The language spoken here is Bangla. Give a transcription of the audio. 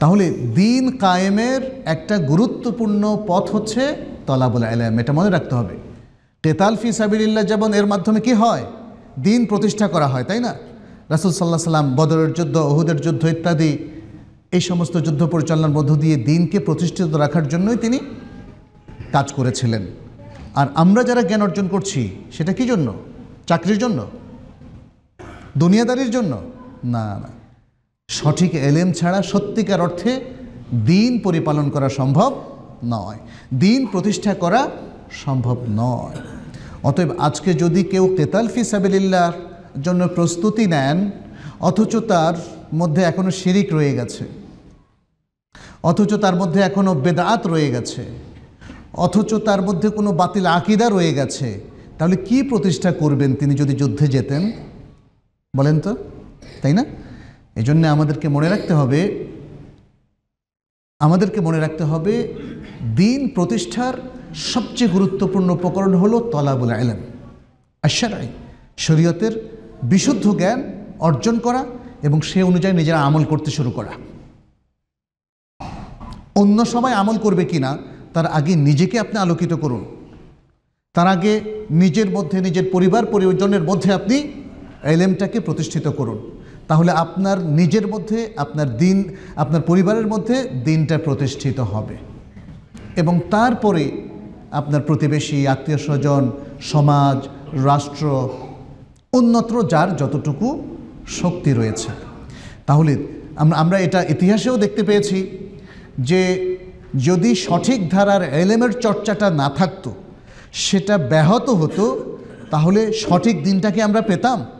তাহলে দিন কায়েমের একটা গুরুত্বপূর্ণ পথ হচ্ছে তলাবুল আলাম এটা মনে রাখতে হবে কেতাল ফি সাবিল্লা যেমন এর মাধ্যমে কি হয় দিন প্রতিষ্ঠা করা হয় তাই না রাসুল সাল্লাহ সাল্লাম বদরের যুদ্ধ অহুদের যুদ্ধ ইত্যাদি এই সমস্ত যুদ্ধ পরিচালনার মধ্য দিয়ে দিনকে প্রতিষ্ঠিত রাখার জন্যই তিনি কাজ করেছিলেন আর আমরা যারা জ্ঞান অর্জন করছি সেটা কি জন্য চাকরির জন্য দুনিয়াদারির জন্য না না সঠিক এলেম ছাড়া সত্যিকার অর্থে দিন পরিপালন করা সম্ভব নয় দিন প্রতিষ্ঠা করা সম্ভব নয় অতএব আজকে যদি কেউ কেতাল সাবিল্লার জন্য প্রস্তুতি নেন অথচ তার মধ্যে এখনও শিরিক রয়ে গেছে অথচ তার মধ্যে এখনও বেদাত রয়ে গেছে অথচ তার মধ্যে কোনো বাতিল আকিদা রয়ে গেছে তাহলে কি প্রতিষ্ঠা করবেন তিনি যদি যুদ্ধে যেতেন বলেন তো তাই না এই জন্যে আমাদেরকে মনে রাখতে হবে আমাদেরকে মনে রাখতে হবে দিন প্রতিষ্ঠার সবচেয়ে গুরুত্বপূর্ণ উপকরণ হলো তলাবুল আলম আশারাই শরীয়তের বিশুদ্ধ জ্ঞান অর্জন করা এবং সে অনুযায়ী নিজেরা আমল করতে শুরু করা অন্য সবাই আমল করবে কি না তার আগে নিজেকে আপনি আলোকিত করুন তার আগে নিজের মধ্যে নিজের পরিবার পরিজনের মধ্যে আপনি এলেমটাকে প্রতিষ্ঠিত করুন তাহলে আপনার নিজের মধ্যে আপনার দিন আপনার পরিবারের মধ্যে দিনটা প্রতিষ্ঠিত হবে এবং তারপরে আপনার প্রতিবেশী আত্মীয় স্বজন সমাজ রাষ্ট্র অন্যত্র যার যতটুকু শক্তি রয়েছে তাহলে আমরা আমরা এটা ইতিহাসেও দেখতে পেয়েছি যে যদি সঠিক ধারার এলেমের চর্চাটা না থাকতো সেটা ব্যাহত হতো তাহলে সঠিক দিনটাকে আমরা পেতাম